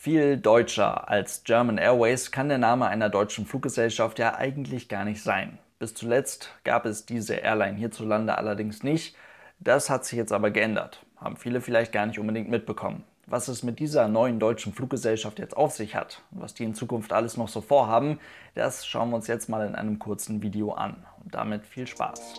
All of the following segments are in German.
Viel deutscher als German Airways kann der Name einer deutschen Fluggesellschaft ja eigentlich gar nicht sein. Bis zuletzt gab es diese Airline hierzulande allerdings nicht. Das hat sich jetzt aber geändert. Haben viele vielleicht gar nicht unbedingt mitbekommen. Was es mit dieser neuen deutschen Fluggesellschaft jetzt auf sich hat und was die in Zukunft alles noch so vorhaben, das schauen wir uns jetzt mal in einem kurzen Video an. Und damit viel Spaß.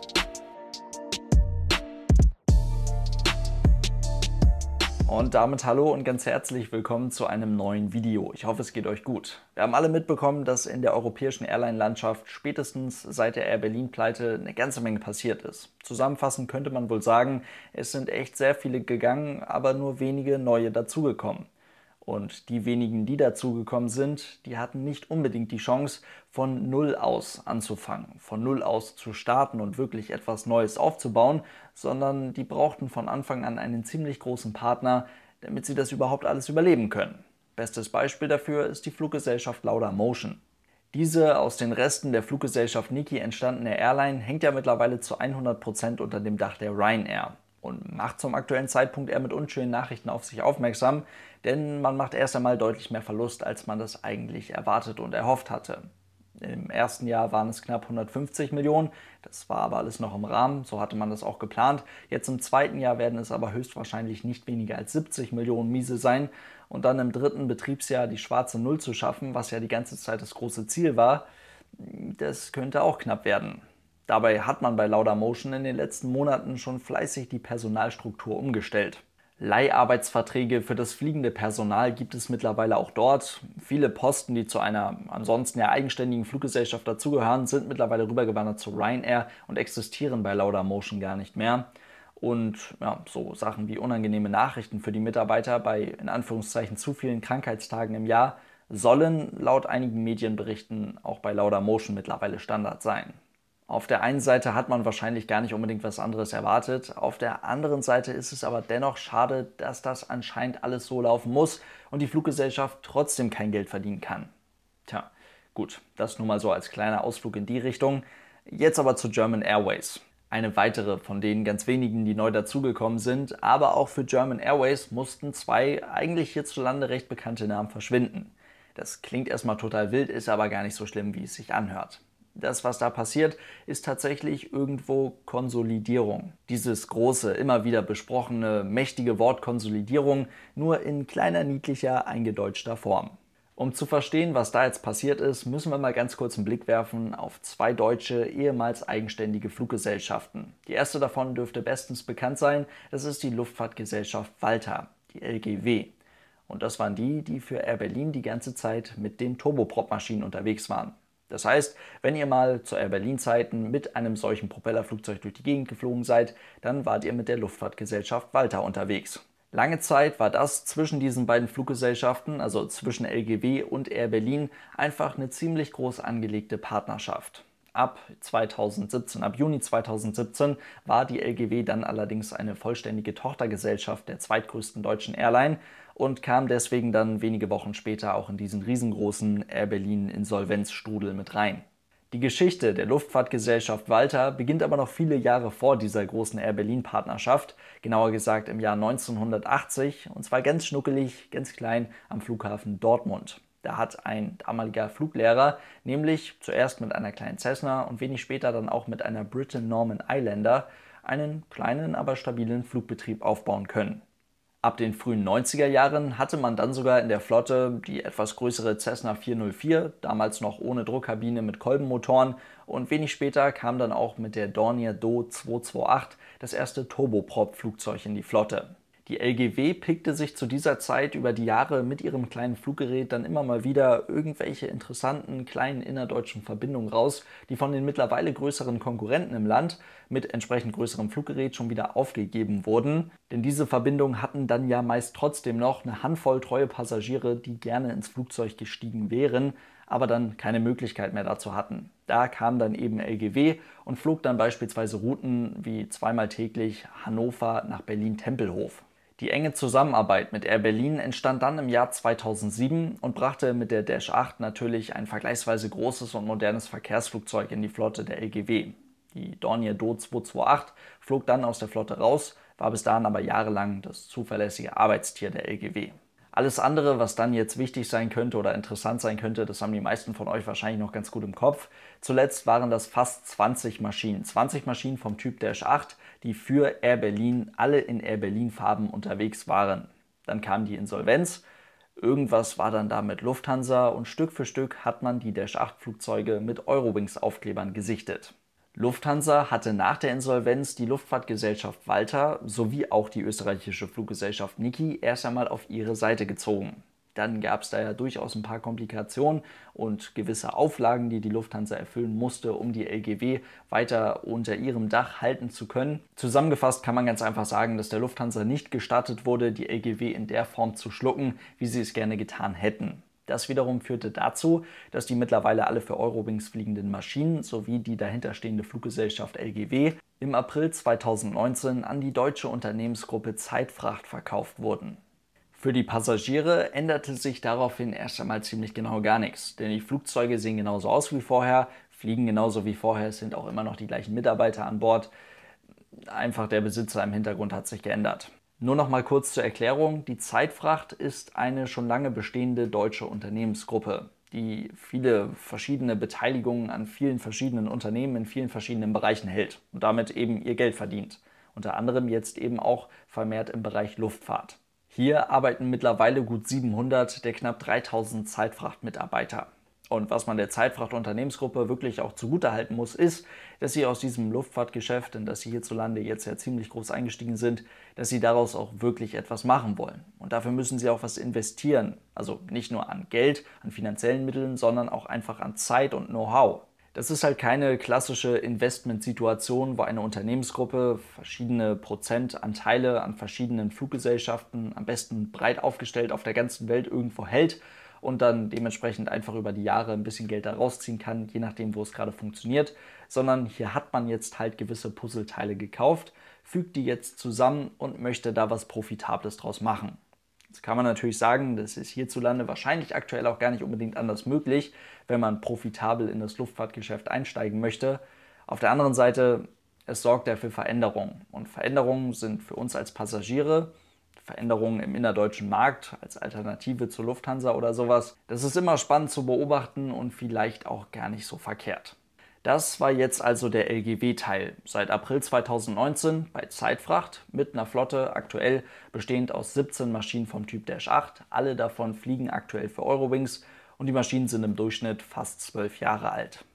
Und damit hallo und ganz herzlich willkommen zu einem neuen Video. Ich hoffe, es geht euch gut. Wir haben alle mitbekommen, dass in der europäischen Airline-Landschaft spätestens seit der Air Berlin-Pleite eine ganze Menge passiert ist. Zusammenfassend könnte man wohl sagen, es sind echt sehr viele gegangen, aber nur wenige neue dazugekommen. Und die wenigen, die dazugekommen sind, die hatten nicht unbedingt die Chance, von Null aus anzufangen, von Null aus zu starten und wirklich etwas Neues aufzubauen, sondern die brauchten von Anfang an einen ziemlich großen Partner, damit sie das überhaupt alles überleben können. Bestes Beispiel dafür ist die Fluggesellschaft Lauda Motion. Diese aus den Resten der Fluggesellschaft Niki entstandene Airline hängt ja mittlerweile zu 100% Prozent unter dem Dach der Ryanair und macht zum aktuellen Zeitpunkt eher mit unschönen Nachrichten auf sich aufmerksam, denn man macht erst einmal deutlich mehr Verlust, als man das eigentlich erwartet und erhofft hatte. Im ersten Jahr waren es knapp 150 Millionen, das war aber alles noch im Rahmen, so hatte man das auch geplant. Jetzt im zweiten Jahr werden es aber höchstwahrscheinlich nicht weniger als 70 Millionen Miese sein und dann im dritten Betriebsjahr die schwarze Null zu schaffen, was ja die ganze Zeit das große Ziel war, das könnte auch knapp werden. Dabei hat man bei Lauda Motion in den letzten Monaten schon fleißig die Personalstruktur umgestellt. Leiharbeitsverträge für das fliegende Personal gibt es mittlerweile auch dort. Viele Posten, die zu einer ansonsten ja eigenständigen Fluggesellschaft dazugehören, sind mittlerweile rübergewandert zu Ryanair und existieren bei Lauda Motion gar nicht mehr. Und ja, so Sachen wie unangenehme Nachrichten für die Mitarbeiter bei in Anführungszeichen zu vielen Krankheitstagen im Jahr sollen laut einigen Medienberichten auch bei Lauda Motion mittlerweile Standard sein. Auf der einen Seite hat man wahrscheinlich gar nicht unbedingt was anderes erwartet. Auf der anderen Seite ist es aber dennoch schade, dass das anscheinend alles so laufen muss und die Fluggesellschaft trotzdem kein Geld verdienen kann. Tja, gut, das nur mal so als kleiner Ausflug in die Richtung. Jetzt aber zu German Airways. Eine weitere von den ganz wenigen, die neu dazugekommen sind, aber auch für German Airways mussten zwei eigentlich hierzulande recht bekannte Namen verschwinden. Das klingt erstmal total wild, ist aber gar nicht so schlimm, wie es sich anhört das, was da passiert, ist tatsächlich irgendwo Konsolidierung. Dieses große, immer wieder besprochene, mächtige Wort Konsolidierung, nur in kleiner, niedlicher, eingedeutschter Form. Um zu verstehen, was da jetzt passiert ist, müssen wir mal ganz kurz einen Blick werfen auf zwei deutsche, ehemals eigenständige Fluggesellschaften. Die erste davon dürfte bestens bekannt sein, das ist die Luftfahrtgesellschaft Walter, die LGW. Und das waren die, die für Air Berlin die ganze Zeit mit den Turboprop-Maschinen unterwegs waren. Das heißt, wenn ihr mal zu Air-Berlin-Zeiten mit einem solchen Propellerflugzeug durch die Gegend geflogen seid, dann wart ihr mit der Luftfahrtgesellschaft Walter unterwegs. Lange Zeit war das zwischen diesen beiden Fluggesellschaften, also zwischen LGW und Air Berlin, einfach eine ziemlich groß angelegte Partnerschaft. Ab 2017, ab Juni 2017 war die LGW dann allerdings eine vollständige Tochtergesellschaft der zweitgrößten deutschen Airline und kam deswegen dann wenige Wochen später auch in diesen riesengroßen Air Berlin Insolvenzstrudel mit rein. Die Geschichte der Luftfahrtgesellschaft Walter beginnt aber noch viele Jahre vor dieser großen Air Berlin Partnerschaft, genauer gesagt im Jahr 1980 und zwar ganz schnuckelig, ganz klein am Flughafen Dortmund. Da hat ein damaliger Fluglehrer nämlich zuerst mit einer kleinen Cessna und wenig später dann auch mit einer Britain Norman Islander einen kleinen, aber stabilen Flugbetrieb aufbauen können. Ab den frühen 90er Jahren hatte man dann sogar in der Flotte die etwas größere Cessna 404, damals noch ohne Druckkabine mit Kolbenmotoren und wenig später kam dann auch mit der Dornier Do 228 das erste Turboprop-Flugzeug in die Flotte. Die LGW pickte sich zu dieser Zeit über die Jahre mit ihrem kleinen Fluggerät dann immer mal wieder irgendwelche interessanten kleinen innerdeutschen Verbindungen raus, die von den mittlerweile größeren Konkurrenten im Land mit entsprechend größerem Fluggerät schon wieder aufgegeben wurden. Denn diese Verbindungen hatten dann ja meist trotzdem noch eine Handvoll treue Passagiere, die gerne ins Flugzeug gestiegen wären, aber dann keine Möglichkeit mehr dazu hatten. Da kam dann eben LGW und flog dann beispielsweise Routen wie zweimal täglich Hannover nach Berlin-Tempelhof. Die enge Zusammenarbeit mit Air Berlin entstand dann im Jahr 2007 und brachte mit der Dash 8 natürlich ein vergleichsweise großes und modernes Verkehrsflugzeug in die Flotte der LGW. Die Dornier Do 228 flog dann aus der Flotte raus, war bis dahin aber jahrelang das zuverlässige Arbeitstier der LGW. Alles andere, was dann jetzt wichtig sein könnte oder interessant sein könnte, das haben die meisten von euch wahrscheinlich noch ganz gut im Kopf. Zuletzt waren das fast 20 Maschinen. 20 Maschinen vom Typ Dash 8, die für Air Berlin alle in Air Berlin Farben unterwegs waren. Dann kam die Insolvenz. Irgendwas war dann da mit Lufthansa und Stück für Stück hat man die Dash 8 Flugzeuge mit Eurowings Aufklebern gesichtet. Lufthansa hatte nach der Insolvenz die Luftfahrtgesellschaft Walter sowie auch die österreichische Fluggesellschaft Niki erst einmal auf ihre Seite gezogen. Dann gab es da ja durchaus ein paar Komplikationen und gewisse Auflagen, die die Lufthansa erfüllen musste, um die LGW weiter unter ihrem Dach halten zu können. Zusammengefasst kann man ganz einfach sagen, dass der Lufthansa nicht gestattet wurde, die LGW in der Form zu schlucken, wie sie es gerne getan hätten. Das wiederum führte dazu, dass die mittlerweile alle für Eurowings fliegenden Maschinen sowie die dahinterstehende Fluggesellschaft LGW im April 2019 an die deutsche Unternehmensgruppe Zeitfracht verkauft wurden. Für die Passagiere änderte sich daraufhin erst einmal ziemlich genau gar nichts, denn die Flugzeuge sehen genauso aus wie vorher, fliegen genauso wie vorher, es sind auch immer noch die gleichen Mitarbeiter an Bord. Einfach der Besitzer im Hintergrund hat sich geändert. Nur noch mal kurz zur Erklärung. Die Zeitfracht ist eine schon lange bestehende deutsche Unternehmensgruppe, die viele verschiedene Beteiligungen an vielen verschiedenen Unternehmen in vielen verschiedenen Bereichen hält und damit eben ihr Geld verdient. Unter anderem jetzt eben auch vermehrt im Bereich Luftfahrt. Hier arbeiten mittlerweile gut 700 der knapp 3000 Zeitfrachtmitarbeiter. Und was man der Zeitfrachtunternehmensgruppe wirklich auch zugutehalten muss, ist, dass sie aus diesem Luftfahrtgeschäft, in das sie hierzulande jetzt ja ziemlich groß eingestiegen sind, dass sie daraus auch wirklich etwas machen wollen. Und dafür müssen sie auch was investieren. Also nicht nur an Geld, an finanziellen Mitteln, sondern auch einfach an Zeit und Know-how. Das ist halt keine klassische Investmentsituation, wo eine Unternehmensgruppe verschiedene Prozentanteile an verschiedenen Fluggesellschaften, am besten breit aufgestellt auf der ganzen Welt irgendwo hält und dann dementsprechend einfach über die Jahre ein bisschen Geld da rausziehen kann, je nachdem, wo es gerade funktioniert, sondern hier hat man jetzt halt gewisse Puzzleteile gekauft, fügt die jetzt zusammen und möchte da was Profitables draus machen. Jetzt kann man natürlich sagen, das ist hierzulande wahrscheinlich aktuell auch gar nicht unbedingt anders möglich, wenn man profitabel in das Luftfahrtgeschäft einsteigen möchte. Auf der anderen Seite, es sorgt ja für Veränderungen. Und Veränderungen sind für uns als Passagiere Veränderungen im innerdeutschen Markt als Alternative zur Lufthansa oder sowas. Das ist immer spannend zu beobachten und vielleicht auch gar nicht so verkehrt. Das war jetzt also der LGW-Teil, seit April 2019 bei Zeitfracht mit einer Flotte aktuell bestehend aus 17 Maschinen vom Typ Dash 8. Alle davon fliegen aktuell für Eurowings und die Maschinen sind im Durchschnitt fast 12 Jahre alt.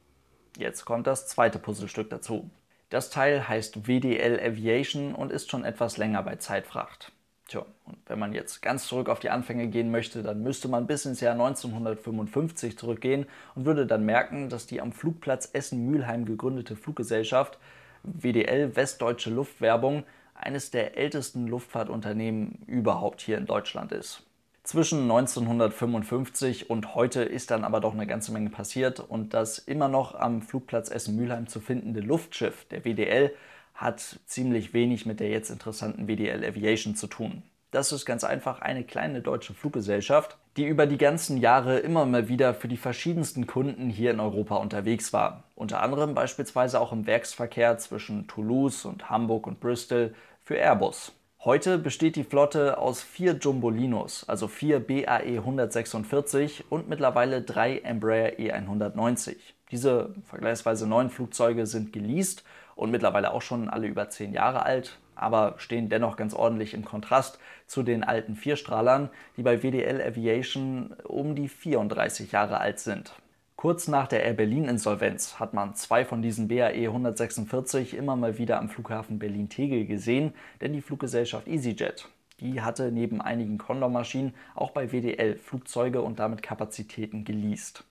Jetzt kommt das zweite Puzzlestück dazu. Das Teil heißt WDL Aviation und ist schon etwas länger bei Zeitfracht. Tja, und wenn man jetzt ganz zurück auf die Anfänge gehen möchte, dann müsste man bis ins Jahr 1955 zurückgehen und würde dann merken, dass die am Flugplatz Essen-Mülheim gegründete Fluggesellschaft WDL Westdeutsche Luftwerbung eines der ältesten Luftfahrtunternehmen überhaupt hier in Deutschland ist. Zwischen 1955 und heute ist dann aber doch eine ganze Menge passiert und das immer noch am Flugplatz Essen-Mülheim zu findende Luftschiff, der WDL, hat ziemlich wenig mit der jetzt interessanten WDL Aviation zu tun. Das ist ganz einfach eine kleine deutsche Fluggesellschaft, die über die ganzen Jahre immer mal wieder für die verschiedensten Kunden hier in Europa unterwegs war. Unter anderem beispielsweise auch im Werksverkehr zwischen Toulouse und Hamburg und Bristol für Airbus. Heute besteht die Flotte aus vier Jumbolinos, also vier BAE 146 und mittlerweile drei Embraer E190. Diese vergleichsweise neuen Flugzeuge sind geleast und mittlerweile auch schon alle über 10 Jahre alt, aber stehen dennoch ganz ordentlich im Kontrast zu den alten Vierstrahlern, die bei WDL Aviation um die 34 Jahre alt sind. Kurz nach der Air Berlin-Insolvenz hat man zwei von diesen BAE 146 immer mal wieder am Flughafen Berlin-Tegel gesehen, denn die Fluggesellschaft EasyJet, die hatte neben einigen Condor-Maschinen auch bei WDL Flugzeuge und damit Kapazitäten geleast.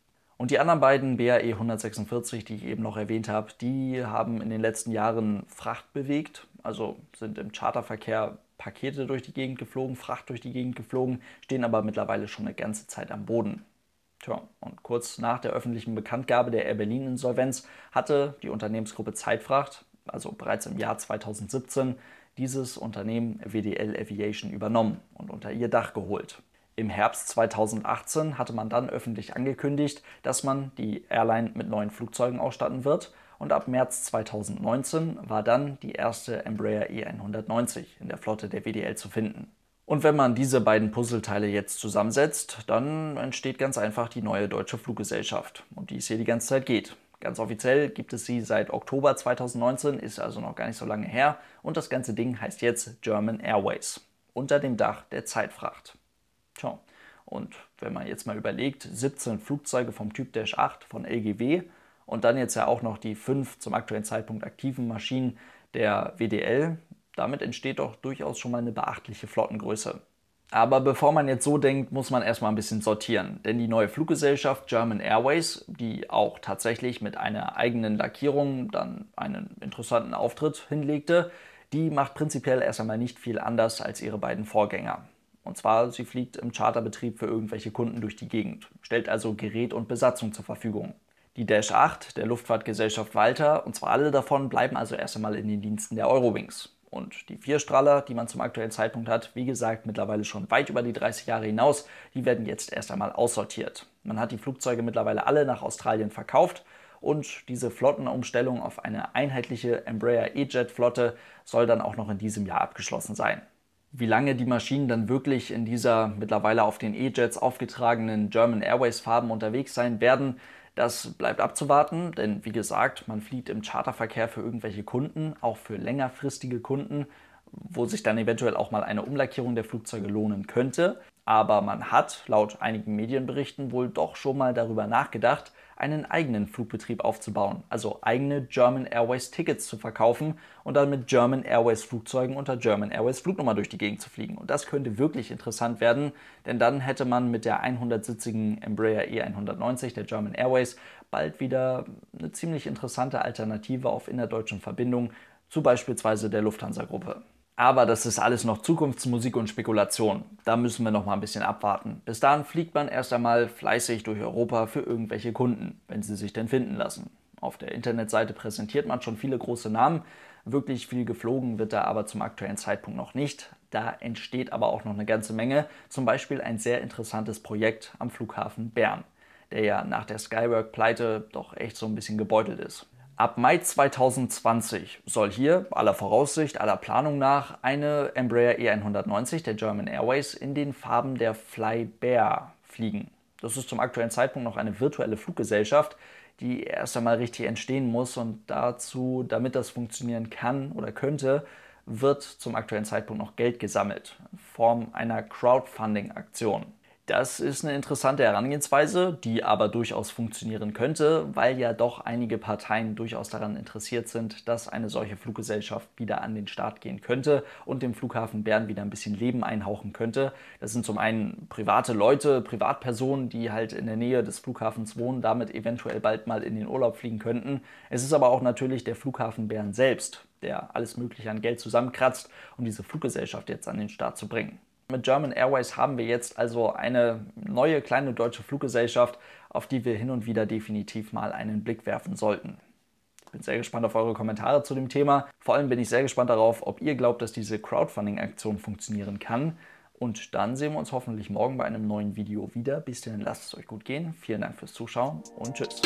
Und die anderen beiden BAE 146, die ich eben noch erwähnt habe, die haben in den letzten Jahren Fracht bewegt, also sind im Charterverkehr Pakete durch die Gegend geflogen, Fracht durch die Gegend geflogen, stehen aber mittlerweile schon eine ganze Zeit am Boden. Tja, und kurz nach der öffentlichen Bekanntgabe der Air Berlin-Insolvenz hatte die Unternehmensgruppe Zeitfracht, also bereits im Jahr 2017, dieses Unternehmen WDL Aviation übernommen und unter ihr Dach geholt. Im Herbst 2018 hatte man dann öffentlich angekündigt, dass man die Airline mit neuen Flugzeugen ausstatten wird und ab März 2019 war dann die erste Embraer E190 in der Flotte der WDL zu finden. Und wenn man diese beiden Puzzleteile jetzt zusammensetzt, dann entsteht ganz einfach die neue deutsche Fluggesellschaft, um die es hier die ganze Zeit geht. Ganz offiziell gibt es sie seit Oktober 2019, ist also noch gar nicht so lange her und das ganze Ding heißt jetzt German Airways unter dem Dach der Zeitfracht. Tja, und wenn man jetzt mal überlegt, 17 Flugzeuge vom Typ Dash 8 von LGW und dann jetzt ja auch noch die fünf zum aktuellen Zeitpunkt aktiven Maschinen der WDL, damit entsteht doch durchaus schon mal eine beachtliche Flottengröße. Aber bevor man jetzt so denkt, muss man erstmal ein bisschen sortieren. Denn die neue Fluggesellschaft German Airways, die auch tatsächlich mit einer eigenen Lackierung dann einen interessanten Auftritt hinlegte, die macht prinzipiell erst einmal nicht viel anders als ihre beiden Vorgänger. Und zwar, sie fliegt im Charterbetrieb für irgendwelche Kunden durch die Gegend, stellt also Gerät und Besatzung zur Verfügung. Die Dash 8 der Luftfahrtgesellschaft Walter, und zwar alle davon, bleiben also erst einmal in den Diensten der Eurowings. Und die Vierstrahler, die man zum aktuellen Zeitpunkt hat, wie gesagt, mittlerweile schon weit über die 30 Jahre hinaus, die werden jetzt erst einmal aussortiert. Man hat die Flugzeuge mittlerweile alle nach Australien verkauft und diese Flottenumstellung auf eine einheitliche Embraer E-Jet-Flotte soll dann auch noch in diesem Jahr abgeschlossen sein. Wie lange die Maschinen dann wirklich in dieser mittlerweile auf den E-Jets aufgetragenen German Airways Farben unterwegs sein werden, das bleibt abzuwarten, denn wie gesagt, man fliegt im Charterverkehr für irgendwelche Kunden, auch für längerfristige Kunden, wo sich dann eventuell auch mal eine Umlackierung der Flugzeuge lohnen könnte. Aber man hat, laut einigen Medienberichten, wohl doch schon mal darüber nachgedacht, einen eigenen Flugbetrieb aufzubauen, also eigene German Airways Tickets zu verkaufen und dann mit German Airways Flugzeugen unter German Airways Flugnummer durch die Gegend zu fliegen. Und das könnte wirklich interessant werden, denn dann hätte man mit der 100-sitzigen Embraer E190 der German Airways bald wieder eine ziemlich interessante Alternative auf innerdeutschen Verbindungen zu beispielsweise der Lufthansa-Gruppe. Aber das ist alles noch Zukunftsmusik und Spekulation. Da müssen wir noch mal ein bisschen abwarten. Bis dahin fliegt man erst einmal fleißig durch Europa für irgendwelche Kunden, wenn sie sich denn finden lassen. Auf der Internetseite präsentiert man schon viele große Namen. Wirklich viel geflogen wird da aber zum aktuellen Zeitpunkt noch nicht. Da entsteht aber auch noch eine ganze Menge. Zum Beispiel ein sehr interessantes Projekt am Flughafen Bern, der ja nach der Skywork-Pleite doch echt so ein bisschen gebeutelt ist. Ab Mai 2020 soll hier, aller Voraussicht, aller Planung nach, eine Embraer E190 der German Airways in den Farben der Fly Bear fliegen. Das ist zum aktuellen Zeitpunkt noch eine virtuelle Fluggesellschaft, die erst einmal richtig entstehen muss und dazu, damit das funktionieren kann oder könnte, wird zum aktuellen Zeitpunkt noch Geld gesammelt in Form einer Crowdfunding-Aktion. Das ist eine interessante Herangehensweise, die aber durchaus funktionieren könnte, weil ja doch einige Parteien durchaus daran interessiert sind, dass eine solche Fluggesellschaft wieder an den Start gehen könnte und dem Flughafen Bern wieder ein bisschen Leben einhauchen könnte. Das sind zum einen private Leute, Privatpersonen, die halt in der Nähe des Flughafens wohnen, damit eventuell bald mal in den Urlaub fliegen könnten. Es ist aber auch natürlich der Flughafen Bern selbst, der alles Mögliche an Geld zusammenkratzt, um diese Fluggesellschaft jetzt an den Start zu bringen. Mit German Airways haben wir jetzt also eine neue kleine deutsche Fluggesellschaft, auf die wir hin und wieder definitiv mal einen Blick werfen sollten. Ich bin sehr gespannt auf eure Kommentare zu dem Thema. Vor allem bin ich sehr gespannt darauf, ob ihr glaubt, dass diese Crowdfunding-Aktion funktionieren kann. Und dann sehen wir uns hoffentlich morgen bei einem neuen Video wieder. Bis dahin lasst es euch gut gehen. Vielen Dank fürs Zuschauen und tschüss.